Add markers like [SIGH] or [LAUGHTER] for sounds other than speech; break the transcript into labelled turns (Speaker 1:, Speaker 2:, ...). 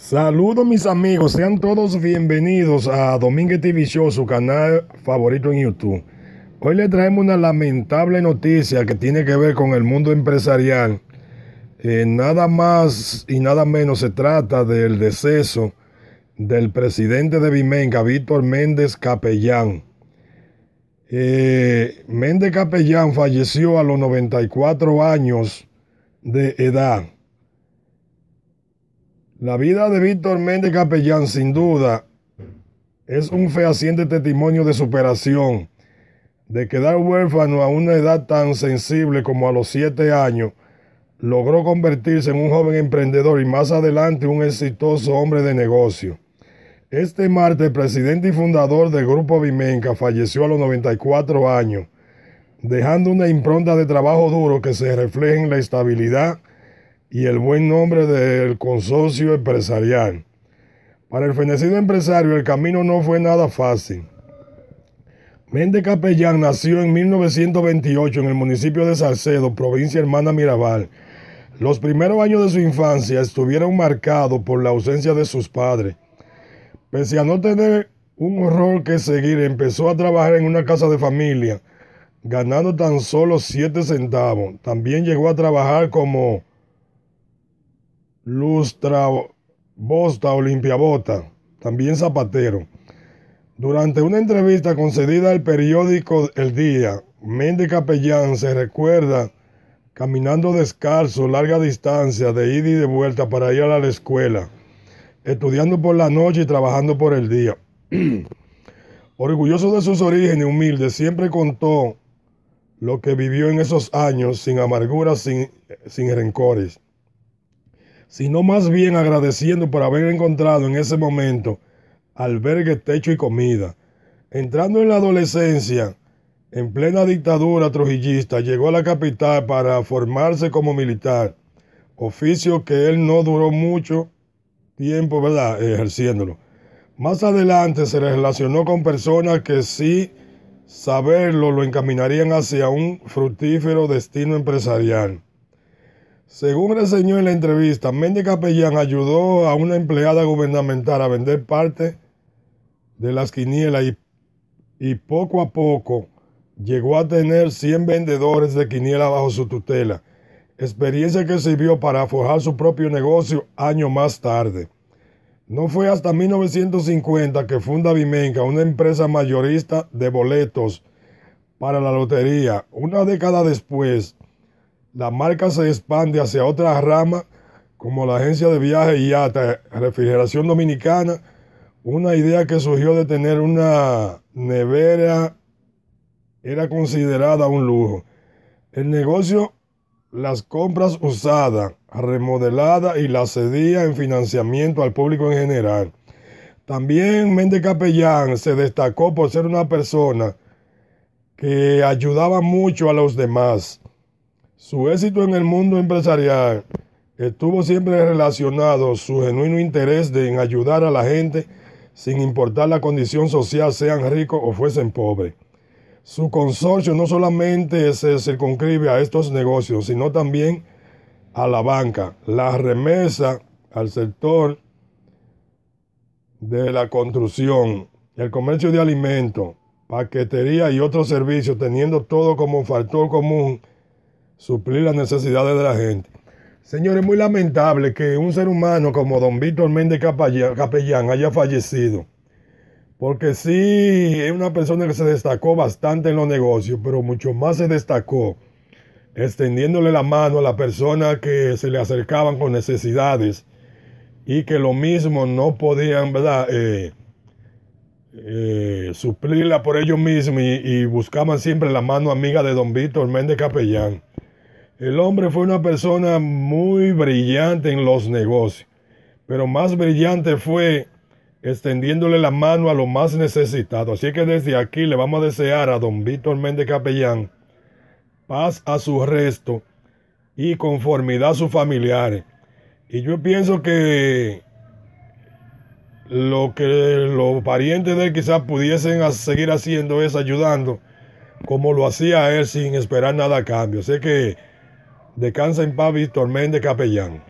Speaker 1: Saludos mis amigos, sean todos bienvenidos a Domínguez TV Show, su canal favorito en YouTube. Hoy le traemos una lamentable noticia que tiene que ver con el mundo empresarial. Eh, nada más y nada menos se trata del deceso del presidente de Vimenca, Víctor Méndez Capellán. Eh, Méndez Capellán falleció a los 94 años de edad. La vida de Víctor Méndez Capellán, sin duda, es un fehaciente testimonio de superación, de quedar huérfano a una edad tan sensible como a los siete años, logró convertirse en un joven emprendedor y más adelante un exitoso hombre de negocio. Este martes, presidente y fundador del Grupo Vimenca falleció a los 94 años, dejando una impronta de trabajo duro que se refleja en la estabilidad y el buen nombre del consorcio empresarial. Para el fenecido empresario el camino no fue nada fácil. Mende Capellán nació en 1928 en el municipio de Salcedo, provincia hermana Mirabal. Los primeros años de su infancia estuvieron marcados por la ausencia de sus padres. Pese a no tener un rol que seguir, empezó a trabajar en una casa de familia, ganando tan solo 7 centavos. También llegó a trabajar como lustra bosta o bota, también zapatero. Durante una entrevista concedida al periódico El Día, Méndez Capellán se recuerda caminando descalzo larga distancia de ida y de vuelta para ir a la escuela, estudiando por la noche y trabajando por el día. [CLEARS THROAT] Orgulloso de sus orígenes humildes, siempre contó lo que vivió en esos años sin amarguras, sin, sin rencores sino más bien agradeciendo por haber encontrado en ese momento albergue, techo y comida. Entrando en la adolescencia, en plena dictadura trujillista, llegó a la capital para formarse como militar, oficio que él no duró mucho tiempo ¿verdad? ejerciéndolo. Más adelante se relacionó con personas que sí saberlo lo encaminarían hacia un fructífero destino empresarial. Según reseñó en la entrevista, Méndez Capellán ayudó a una empleada gubernamental a vender parte de las quinielas y, poco a poco llegó a tener 100 vendedores de quinielas bajo su tutela, experiencia que sirvió para forjar su propio negocio años más tarde. No fue hasta 1950 que funda Vimenca, una empresa mayorista de boletos para la lotería. Una década después, la marca se expande hacia otras ramas como la agencia de viajes y hasta refrigeración dominicana, una idea que surgió de tener una nevera era considerada un lujo. El negocio las compras usadas, remodeladas y las cedía en financiamiento al público en general. También Méndez Capellán se destacó por ser una persona que ayudaba mucho a los demás. Su éxito en el mundo empresarial estuvo siempre relacionado su genuino interés de en ayudar a la gente sin importar la condición social, sean ricos o fuesen pobres. Su consorcio no solamente se circunscribe a estos negocios, sino también a la banca, la remesa, al sector de la construcción, el comercio de alimentos, paquetería y otros servicios, teniendo todo como factor común suplir las necesidades de la gente. Señores, muy lamentable que un ser humano como don Víctor Méndez Capellán haya fallecido. Porque sí, es una persona que se destacó bastante en los negocios, pero mucho más se destacó extendiéndole la mano a las personas que se le acercaban con necesidades y que lo mismo no podían ¿verdad? Eh, eh, suplirla por ellos mismos y buscaban siempre la mano amiga de don Víctor Méndez Capellán. El hombre fue una persona muy brillante en los negocios, pero más brillante fue extendiéndole la mano a lo más necesitado. Así que desde aquí le vamos a desear a don Víctor Méndez Capellán paz a su resto y conformidad a sus familiares. Y yo pienso que lo que los parientes de él quizás pudiesen seguir haciendo es ayudando como lo hacía él sin esperar nada a cambio. Sé que Descansa en paz, Víctor Méndez Capellán.